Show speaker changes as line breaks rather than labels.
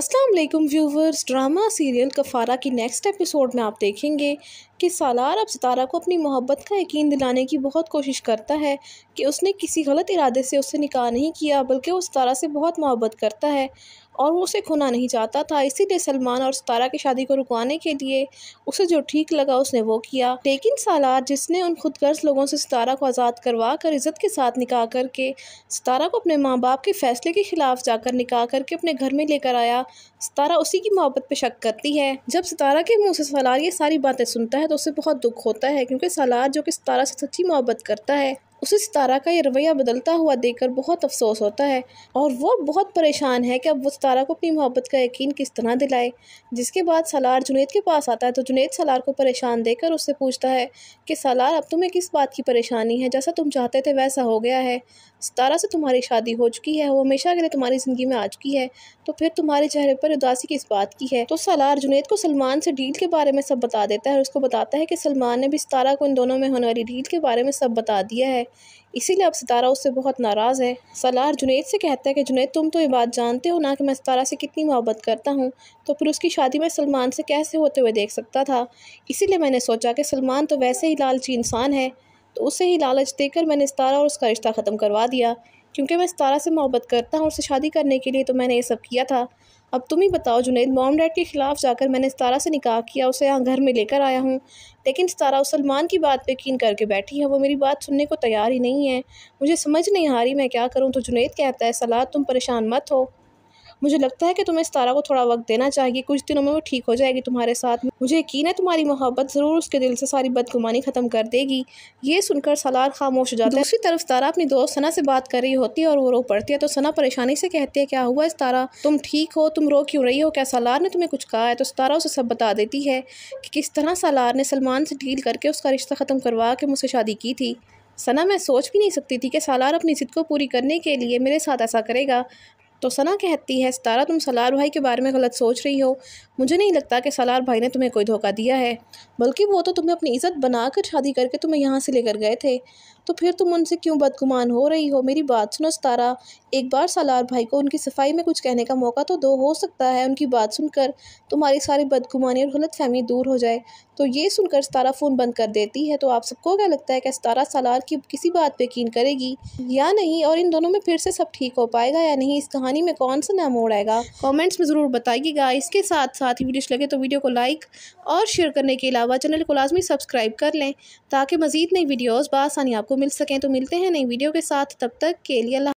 السلام علیکم viewers drama serial کفارہ کی نیکسٹ ایپیسوڈ میں آپ دیکھیں گے کہ سالار اب ستارہ کو اپنی محبت کا یقین دلانے کی بہت کوشش کرتا ہے کہ اس نے کسی غلط ارادے سے اس سے نکاح نہیں کیا بلکہ وہ ستارہ سے بہت محبت کرتا ہے اور وہ اسے کھنا نہیں چاہتا تھا اسی لیے سلمان اور ستارہ کی شادی کو رکوانے کے لیے اسے جو ٹھیک لگا اس نے وہ کیا لیکن سالار جس نے ان خود غرض لوگوں سے ستارہ کو آزاد کروا کر عزت کے ساتھ نکاح کر کے ستارہ کو اپنے ماں باپ کے فیصلے کے خلاف جا کر نکاح کر کے اپنے گھر میں لے کر آیا ستارہ اسی کی محبت پہ شک کرتی ہے جب ستارہ کے منہ سے سالار یہ ساری باتیں سنتا ہے تو اسے بہت دکھ ہوتا ہے کیونکہ سالار جو کہ ستارہ سے سچی محبت کرتا ہے اسے ستارہ کا یہ رویہ بدلتا ہوا دیکھ کر بہت افسوس ہوتا ہے اور وہ بہت پریشان ہے کہ اب وہ ستارہ کو اپنی محبت کا یقین کس طرح دلائے جس کے بعد سالار جنید کے پاس آتا ہے تو جنید سالار کو پریشان دے کر اس سے پوچھتا ہے کہ سالار اب تمہیں کس بات کی پریشانی ہے جیسا تم چاہتے تھے ویسا ہو گیا ہے ستارہ سے تمہاری شادی ہو چکی ہے وہ ہمیشہ کے لیے تمہاری زندگی میں آ چکی ہے تو پھر تمہارے چہرے پر اداسی کس بات کی ہے تو سالار جنید کو سلمان سے ڈیل کے بارے میں سب بتا دیتا ہے اور اس کو بتاتا ہے کہ سلمان نے بھی ستارہ کو ان دونوں میں ہونے والی ڈیل کے بارے میں سب بتا دیا ہے اسی لیے اب ستارہ اس سے بہت ناراض ہے سالار جنید سے کہتا ہے کہ جنید تم تو یہ بات جانتے ہو نہ کہ میں ستارہ سے کتنی محبت کرتا ہوں تو پھر اس کی شادی میں سلمان سے کیسے ہوتے ہوئے دیکھ سکتا تھا اسی لیے میں نے سوچا کہ سلمان تو ویسے ہی لالچی انسان ہے تو اسے ہی لالچ دے کر میں نے ستارہ اور اس کا رشتہ ختم کروا دیا کیونکہ میں ستارہ سے محبت کرتا ہوں اور اسے شادی کرنے کے لیے تو میں نے یہ سب کیا تھا اب تم ہی بتاؤ جنید موم ڈیڈ کے خلاف جا کر میں نے ستارہ سے نکاح کیا اسے یہاں گھر میں لے کر آیا ہوں لیکن ستارہ اس سلمان کی بات پہ یقین کر کے بیٹھی ہے وہ میری بات سننے کو تیار ہی نہیں ہے مجھے سمجھ نہیں آ رہی میں کیا کروں تو جنید کہتا ہے سلاد تم پریشان مت ہو مجھے لگتا ہے کہ تمہیں اس تارہ کو تھوڑا وقت دینا چاہیے کچھ دنوں میں وہ ٹھیک ہو جائے گی تمہارے ساتھ میں مجھے یقین ہے تمہاری محبت ضرور اس کے دل سے ساری بدگمانی ختم کر دے گی یہ سن کر سالار خاموش ہو جاتا ہے دوسری طرف تارہ اپنی دوست ثنا سے بات کر رہی ہوتی ہے اور وہ رو پڑتی ہے تو ثنا پریشانی سے کہتی ہے کیا ہوا اس تارہ تم ٹھیک ہو تم رو کیوں رہی ہو کیا سالار نے تمہیں کچھ کہا ہے تو اس تارہ اسے سب بتا دیتی ہے کہ کس طرح سالار نے سلمان سے ڈیل کر کے اس کا رشتہ ختم کروا کے مجھ سے شادی کی تھی ثنا میں سوچ بھی نہیں سکتی تھی کہ سالار اپنی ضد کو پوری کرنے کے لیے میرے ساتھ ایسا کرے گا تو ثنا کہتی ہے ستارہ تم سلار بھائی کے بارے میں غلط سوچ رہی ہو مجھے نہیں لگتا کہ سلار بھائی نے تمہیں کوئی دھوکہ دیا ہے بلکہ وہ تو تمہیں اپنی عزت بنا کر شادی کر کے تمہیں یہاں سے لے کر گئے تھے تو پھر تم ان سے کیوں بدگمان ہو رہی ہو میری بات سنو ستارہ ایک بار سالار بھائی کو ان کی صفائی میں کچھ کہنے کا موقع تو دو ہو سکتا ہے ان کی بات سن کر تمہاری ساری بدگمانی اور غلط فہمی دور ہو جائے تو یہ سن کر ستارہ فون بند کر دیتی ہے تو آپ سب کو کیا لگتا ہے کہ ستارہ سلار کی کسی بات پہ یقین کرے گی یا نہیں اور ان دونوں میں پھر سے سب ٹھیک ہو پائے گا یا نہیں اس کہانی کہانی میں کون سا نام موڑ آئے گا کامنٹس میں ضرور بتائیے گا اس کے ساتھ ساتھ ہی ویڈیو لگے تو ویڈیو کو لائک اور شیئر کرنے کے علاوہ چینل کو لازمی سبسکرائب کر لیں تاکہ مزید نئی ویڈیوز بآسانی آپ کو مل سکیں تو ملتے ہیں نئی ویڈیو کے ساتھ تب تک کے لیے اللہ